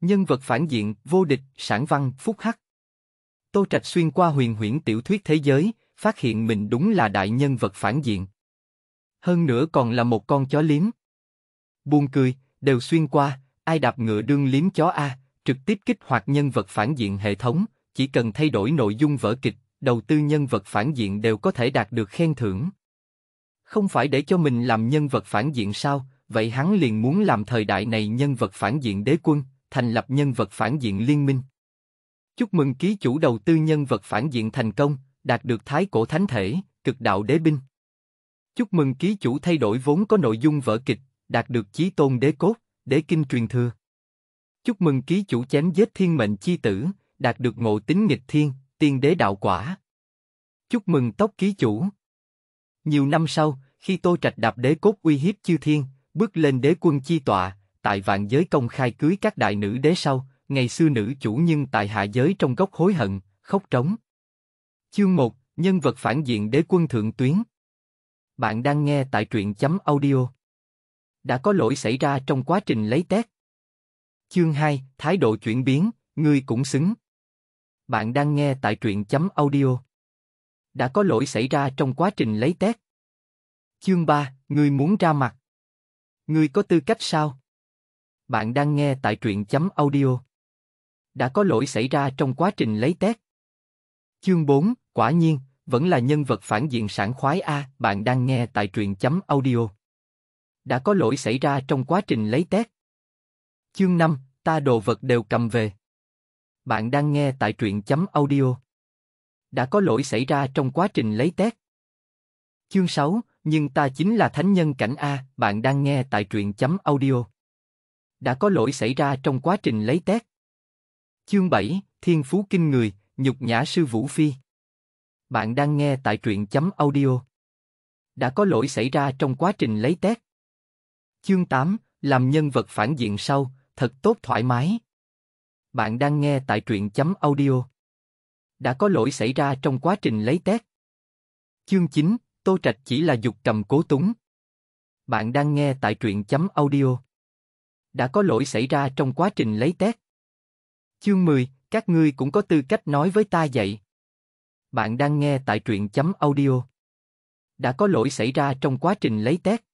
Nhân vật phản diện, vô địch, sản văn, phúc hắc. Tô Trạch xuyên qua huyền huyễn tiểu thuyết thế giới, phát hiện mình đúng là đại nhân vật phản diện. Hơn nữa còn là một con chó liếm. Buồn cười, đều xuyên qua, ai đạp ngựa đương liếm chó A, trực tiếp kích hoạt nhân vật phản diện hệ thống, chỉ cần thay đổi nội dung vở kịch, đầu tư nhân vật phản diện đều có thể đạt được khen thưởng. Không phải để cho mình làm nhân vật phản diện sao, vậy hắn liền muốn làm thời đại này nhân vật phản diện đế quân, thành lập nhân vật phản diện liên minh. Chúc mừng ký chủ đầu tư nhân vật phản diện thành công, đạt được thái cổ thánh thể, cực đạo đế binh. Chúc mừng ký chủ thay đổi vốn có nội dung vở kịch, đạt được chí tôn đế cốt, đế kinh truyền thừa. Chúc mừng ký chủ chém giết thiên mệnh chi tử, đạt được ngộ tính nghịch thiên, tiên đế đạo quả. Chúc mừng tóc ký chủ. Nhiều năm sau, khi Tô Trạch đạp đế cốt uy hiếp chư thiên, bước lên đế quân chi tọa, tại vạn giới công khai cưới các đại nữ đế sau, ngày xưa nữ chủ nhưng tại hạ giới trong góc hối hận, khóc trống. Chương 1, nhân vật phản diện đế quân thượng tuyến. Bạn đang nghe tại truyện chấm audio. Đã có lỗi xảy ra trong quá trình lấy tét Chương 2, thái độ chuyển biến, ngươi cũng xứng. Bạn đang nghe tại truyện chấm audio. Đã có lỗi xảy ra trong quá trình lấy tét Chương 3, ngươi muốn ra mặt. Ngươi có tư cách sao? Bạn đang nghe tại truyện chấm audio. Đã có lỗi xảy ra trong quá trình lấy test. Chương 4, quả nhiên, vẫn là nhân vật phản diện sản khoái A, bạn đang nghe tại truyện chấm audio. Đã có lỗi xảy ra trong quá trình lấy test. Chương 5, ta đồ vật đều cầm về. Bạn đang nghe tại truyện chấm audio. Đã có lỗi xảy ra trong quá trình lấy test. Chương 6, nhưng ta chính là thánh nhân cảnh A, bạn đang nghe tại truyện chấm audio đã có lỗi xảy ra trong quá trình lấy tét. Chương 7, Thiên Phú Kinh Người, Nhục Nhã Sư Vũ Phi Bạn đang nghe tại truyện chấm audio. Đã có lỗi xảy ra trong quá trình lấy tét. Chương 8, Làm nhân vật phản diện sau, thật tốt thoải mái. Bạn đang nghe tại truyện chấm audio. Đã có lỗi xảy ra trong quá trình lấy tét. Chương 9, Tô Trạch chỉ là dục cầm cố túng. Bạn đang nghe tại truyện chấm audio đã có lỗi xảy ra trong quá trình lấy tét. Chương 10, các ngươi cũng có tư cách nói với ta vậy. Bạn đang nghe tại truyện chấm audio. Đã có lỗi xảy ra trong quá trình lấy tét.